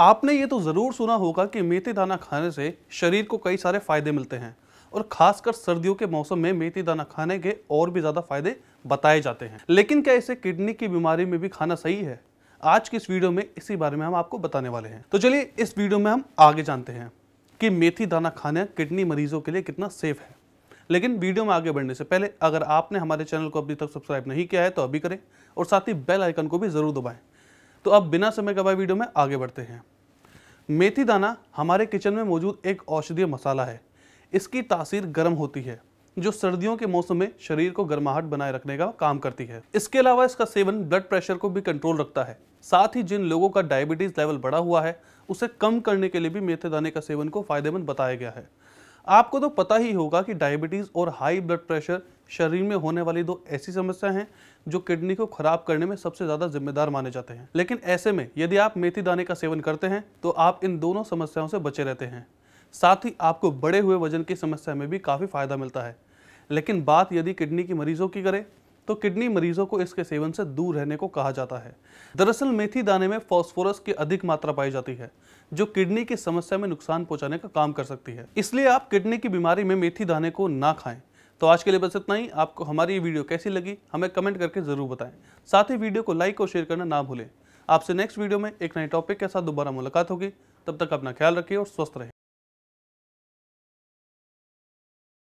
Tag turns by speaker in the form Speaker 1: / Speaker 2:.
Speaker 1: आपने ये तो ज़रूर सुना होगा कि मेथी दाना खाने से शरीर को कई सारे फ़ायदे मिलते हैं और खासकर सर्दियों के मौसम में मेथी दाना खाने के और भी ज़्यादा फायदे बताए जाते हैं लेकिन क्या इसे किडनी की बीमारी में भी खाना सही है आज की इस वीडियो में इसी बारे में हम आपको बताने वाले हैं तो चलिए इस वीडियो में हम आगे जानते हैं कि मेथी दाना खाना किडनी मरीजों के लिए कितना सेफ है लेकिन वीडियो में आगे बढ़ने से पहले अगर आपने हमारे चैनल को अभी तक सब्सक्राइब नहीं किया है तो अभी करें और साथ ही बेल आइकन को भी ज़रूर दबाएं तो अब बिना समय गवाए वीडियो में आगे बढ़ते हैं मेथी दाना हमारे किचन में मौजूद एक औषधीय मसाला है इसकी तासीर गर्म होती है जो सर्दियों के मौसम में शरीर को गर्माहट बनाए रखने का काम करती है इसके अलावा इसका सेवन ब्लड प्रेशर को भी कंट्रोल रखता है साथ ही जिन लोगों का डायबिटीज लेवल बढ़ा हुआ है उसे कम करने के लिए भी मेथी दाने का सेवन को फायदेमंद बताया गया है आपको तो पता ही होगा कि डायबिटीज़ और हाई ब्लड प्रेशर शरीर में होने वाली दो ऐसी समस्याएं हैं जो किडनी को खराब करने में सबसे ज़्यादा जिम्मेदार माने जाते हैं लेकिन ऐसे में यदि आप मेथी दाने का सेवन करते हैं तो आप इन दोनों समस्याओं से बचे रहते हैं साथ ही आपको बड़े हुए वजन की समस्या में भी काफ़ी फ़ायदा मिलता है लेकिन बात यदि किडनी की मरीजों की करें तो किडनी मरीजों को इसके सेवन से दूर रहने को कहा जाता है दरअसल मेथी दाने में फॉस्फोरस की अधिक मात्रा पाई जाती है जो किडनी की समस्या में नुकसान पहुंचाने का काम कर सकती है इसलिए आप किडनी की बीमारी में मेथी दाने को ना खाएं तो आज के लिए बस इतना ही आपको हमारी ये वीडियो कैसी लगी हमें कमेंट करके ज़रूर बताएं साथ ही वीडियो को लाइक और शेयर करना ना भूलें आपसे नेक्स्ट वीडियो में एक नए टॉपिक के साथ दोबारा मुलाकात होगी तब तक अपना ख्याल रखिए और स्वस्थ रहें